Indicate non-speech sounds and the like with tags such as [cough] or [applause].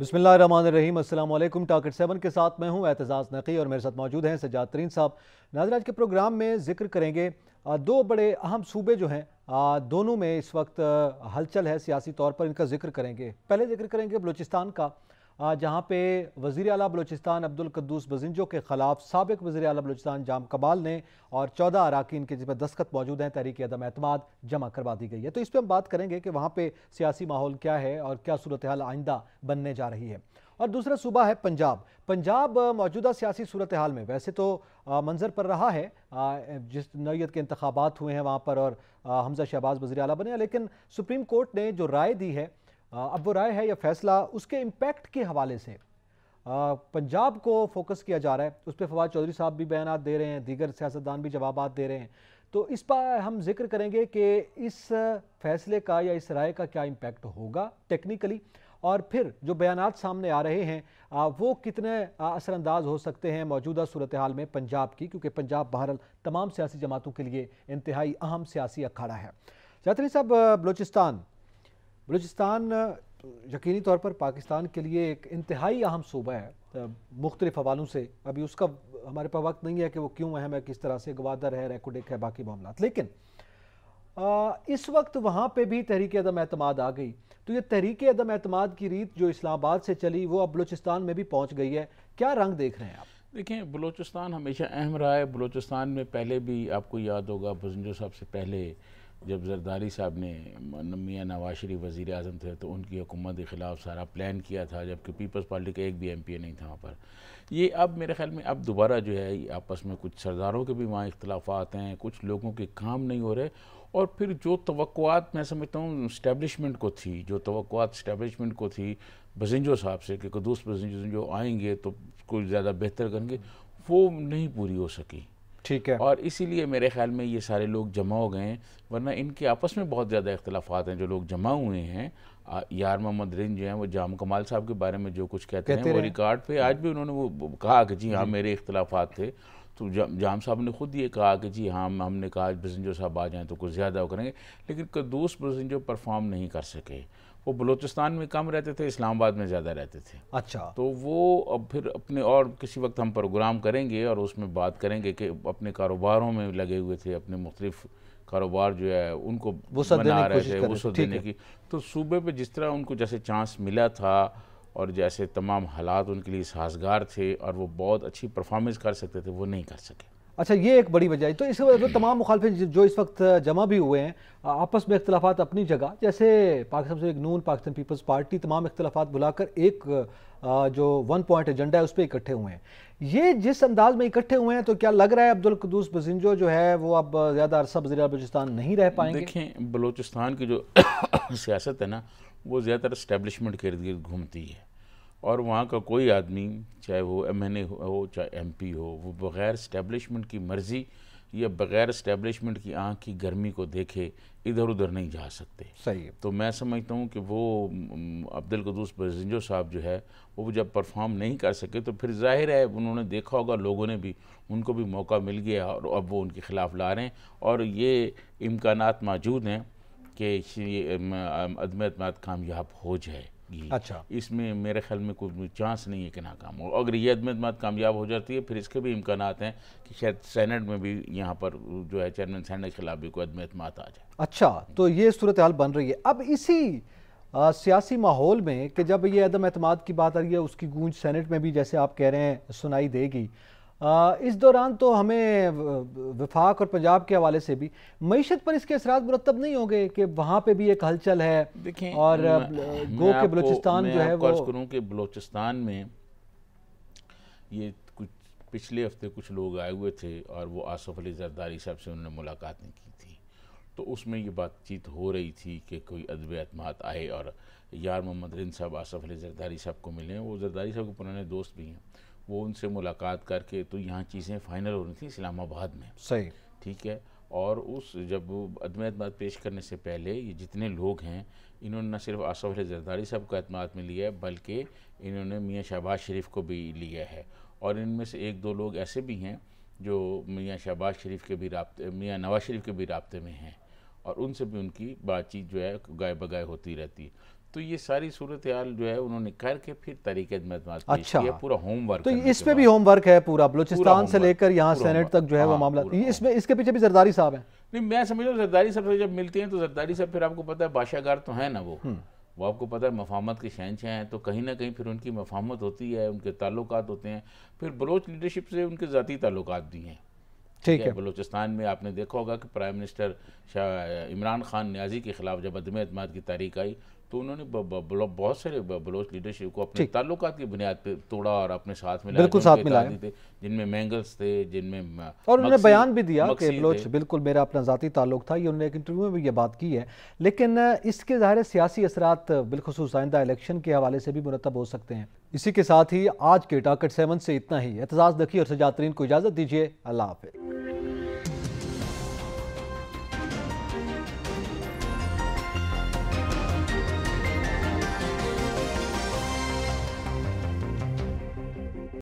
बिसमीम अल्लाम टाकट सेवन के साथ मैं हूं एतजाज़ नकी और मेरे साथ मौजूद हैं सजाद तरीन साहब नाजर आज के प्रोग्राम में जिक्र करेंगे दो बड़े अहम सूबे जो हैं दोनों में इस वक्त हलचल है सियासी तौर पर इनका जिक्र करेंगे पहले जिक्र करेंगे बलूचिस्तान का जहाँ पे वजीर अला बलोचिस्तान अब्दुल कद्दूस बजिंजो के ख़िलाफ़ सबक वज़ी अला बलोचिस्तान जाम कबाल ने और चौदह अरकान के जिसमें दस्खत मौजूद हैं तहरीकी अदम अतमाद जमा करवा दी गई है तो इस पर हम बात करेंगे कि वहाँ पर सियासी माहौल क्या है और क्या सूरत हाल आइंदा बनने जा रही है और दूसरा सूबा है पंजाब पंजाब मौजूदा सियासी सूरत हाल में वैसे तो मंजर पर रहा है जिस नौत के इंतबात हुए हैं वहाँ पर और हमजा शहबाज वजी अला बने लेकिन सुप्रीम कोर्ट ने जो राय दी है अब वो राय है या फैसला उसके इम्पैक्ट के हवाले से पंजाब को फोकस किया जा रहा है उस पर फवाद चौधरी साहब भी बयान दे रहे हैं दीगर सियासतदान भी जवाब दे रहे हैं तो इस पर हम जिक्र करेंगे कि इस फैसले का या इस राय का क्या इम्पैक्ट होगा टेक्निकली और फिर जो बयान सामने आ रहे हैं वो कितने असरअंदाज हो सकते हैं मौजूदा सूरत हाल में पंजाब की क्योंकि पंजाब बहरल तमाम सियासी जमातों के लिए इंतहाई अहम सियासी अखाड़ा है चौधरी साहब बलोचिस्तान बलूचिस्तान यकीनी तौर पर पाकिस्तान के लिए एक इंतहाई अहम सूबा है मुख्तलिफ हवालों से अभी उसका हमारे पास वक्त नहीं है कि वो क्यों अहम है किस तरह से गवादर है रेकोडिक है बाकी मामला लेकिन आ, इस वक्त वहाँ पर भी तहरीक अदम अतमाद आ गई तो ये तहरीक अदम अतमाद की रीत जो इस्लामाबाद से चली वो अब बलूचिस्तान में भी पहुँच गई है क्या रंग देख रहे हैं आप देखें बलूचिस्तान हमेशा अहम रहा है बलूचिस्तान में पहले भी आपको याद होगा भजनजो साहब से पहले जब जरदारी साहब ने मियाँ नवाज शरीफ वज़ी अजम थे तो उनकी हुकूमत के ख़िलाफ़ सारा प्लान किया था जबकि पीपल्स पार्टी का एक भी एम पी ए नहीं था वहाँ पर ये अब मेरे ख्याल में अब दोबारा जो है आपस में कुछ सरदारों के भी वहाँ इख्तलाफात हैं कुछ लोगों के काम नहीं हो रहे और फिर जो तो मैं समझता हूँ इस्टेबलिशमेंट को थी जो तो इस्टेबलिशमेंट को थी बजिंजो साहब से कि दोस्त बजिंजो आएंगे तो कुछ ज़्यादा बेहतर करेंगे वो नहीं पूरी हो सकी ठीक है और इसीलिए मेरे ख्याल में ये सारे लोग जमा हो गए हैं वरना इनके आपस में बहुत ज़्यादा इख्तलाफात हैं जो लोग जमा हुए हैं यार मोहम्मद रिन जो है वो जाम कमाल साहब के बारे में जो कुछ कहते, कहते हैं वो रिकॉर्ड पे आज भी उन्होंने वो कहा कि जी हाँ मेरे इख्तलाफात थे तो जा, जाम साहब ने खुद ये कहा कि जी हाँ हमने कहा बसेंजो साहब आ जाएँ तो कुछ ज़्यादा करेंगे लेकिन कदूस बसेंजो परफॉर्म नहीं कर सके वो बलूचिस्तान में कम रहते थे इस्लामाबाद में ज़्यादा रहते थे अच्छा तो वो अब फिर अपने और किसी वक्त हम प्रोग्राम करेंगे और उसमें बात करेंगे कि अपने कारोबारों में लगे हुए थे अपने मुख्तलिफ़ कारोबार जो है उनको बना रहे थे वसत देने की तो सूबे पर जिस तरह उनको जैसे चांस मिला था और जैसे तमाम हालात उनके लिए साजगार थे और वो बहुत अच्छी परफॉर्मेंस कर सकते थे वो नहीं कर सके अच्छा ये एक बड़ी वजह है तो इसके वजह तमाम मुखालफे जो इस वक्त जमा भी हुए हैं आपस में इख्तलाफात अपनी जगह जैसे पाकिस्तान से नून पाकिस्तान पीपल्स पार्टी तमाम अख्तलाफा बुलाकर एक जो वन पॉइंट एजेंडा है उस पर इकट्ठे हुए हैं ये जिस अंदाज में इकट्ठे हुए हैं तो क्या लग रहा है अब्दुल कदूस बजिंजो जो है वो अब ज़्यादा अरसा वजी बलोचिस्तान नहीं रह पाएंगे देखें बलोचिस्तान की जो [coughs] सियासत है ना वो ज़्यादातर इस्टेबलिशमेंट के इर्द गिर्द घूमती है और वहाँ का कोई आदमी चाहे वो ए हो चाहे पी हो वो बग़ैर इस्टेबलिशमेंट की मर्ज़ी या बग़ैर इस्टेबलिशमेंट की आँख की गर्मी को देखे इधर उधर नहीं जा सकते सही है तो मैं समझता हूँ कि वो अब्दुल कदूस बजिंजो साहब जो है वो जब परफॉर्म नहीं कर सके तो फिर जाहिर है उन्होंने देखा होगा लोगों ने भी उनको भी मौका मिल गया और अब वो उनके ख़िलाफ़ ला रहे हैं और ये इम्कान मौजूद हैं कि अदम अतमाद कामयाब हो जाए सकती अच्छा इसमें मेरे ख्याल में कोई चांस नहीं है कि नाकाम हो अगर ये अदमत कामयाब हो जाती है फिर इसके भी इम्कान हैं कि शायद सैनट में भी यहाँ पर जो है चेयरमैन सैनट के खिलाफ भी कोई अदम अदमत आ जाए अच्छा तो ये सूरत हाल बन रही है अब इसी सियासी माहौल में कि जब ये अदम अतमाद की बात आ रही है उसकी गूंज सेनेट में भी जैसे आप कह रहे हैं सुनाई देगी इस दौरान तो हमें विफाक और पंजाब के हवाले से भी मीशत पर इसके असरा मुरतब नहीं होंगे कि वहाँ पर भी एक हलचल है देखें और गो के बलोचिस्तान जो है वो करूँ कि बलोचिस्तान में ये कुछ पिछले हफ्ते कुछ लोग आए हुए थे और वो आसफ़ अली जरदारी साहब से उन्होंने मुलाकात नहीं की थी तो उसमें ये बातचीत हो रही थी कि कोई अदब अतमाद आए और यार मोहम्मद रिन साहब आसफ़ अली जरदारी साहब को मिले वो जरदारी साहब के पुराने दोस्त भी हैं वो उनसे मुलाकात करके तो यहाँ चीज़ें फाइनल हो रही थी इस्लामाबाद में सही ठीक है और उस जब अदम अहतम पेश करने से पहले ये जितने लोग हैं इन्होंने न सिर्फ आसफ़ अली जरदारी साहब को अतमाद में लिया है बल्कि इन्होंने मियाँ शहबाज शरीफ को भी लिया है और इनमें से एक दो लोग ऐसे भी हैं जो मियाँ शहबाज शरीफ के भी रबते मियाँ नवाज शरीफ के भी रबते में हैं और उनसे भी उनकी बातचीत जो है गाय बगाय होती रहती है तो ये सारी सूरत हाल जो है उन्होंने करके फिर तरीके अच्छा किया पूरा होमवर्क तो इस पे भी होमवर्क है पूरा बलोचिस्तान से लेकर यहाँ सेनेट तक जो है वो हाँ, मामला इसमें इसके पीछे भी जरदारी साहब हैं नहीं मैं समझ रहा हूँ जरदारी साहब से जब मिलते हैं तो जरदारी साहब फिर आपको पता है बाशागार तो है ना वो हम्म। वो आपको पता है मफामत के शहनशाह हैं तो कहीं ना कहीं फिर उनकी मफामत होती है उनके ताल्लुक होते हैं फिर बलोच लीडरशिप से उनके ज़ाती ताल्लुक भी हैं ठीक है बलोचिस्तान में आपने देखा होगा कि प्राइम मिनिस्टर इमरान खान न्याजी के खिलाफ जब अदम अतमाद की तारीख आई तो उन्होंने बहुत सारे बलोच लीडरशिप को अपने ताल्लुक की बुनियाद पर तोड़ा और अपने साथ में बिल्कुल साथ मिलाया थे जिनमें मैंगल्स थे जिनमें और उन्होंने बयान भी दिया कि बलोच बिल्कुल मेरा अपना ज़ाती ताल्लुक था ये उन्होंने एक इंटरव्यू में भी ये बात की है लेकिन इसके ज़ाहिर सियासी असरात बिलखसूस आइंदा इलेक्शन के हवाले से भी मुरतब हो सकते हैं इसी के साथ ही आज के टाकट सेवन से इतना ही एतजाज़ दखी और सजातरीन को इजाज़त दीजिए अल्लाह हाफिज़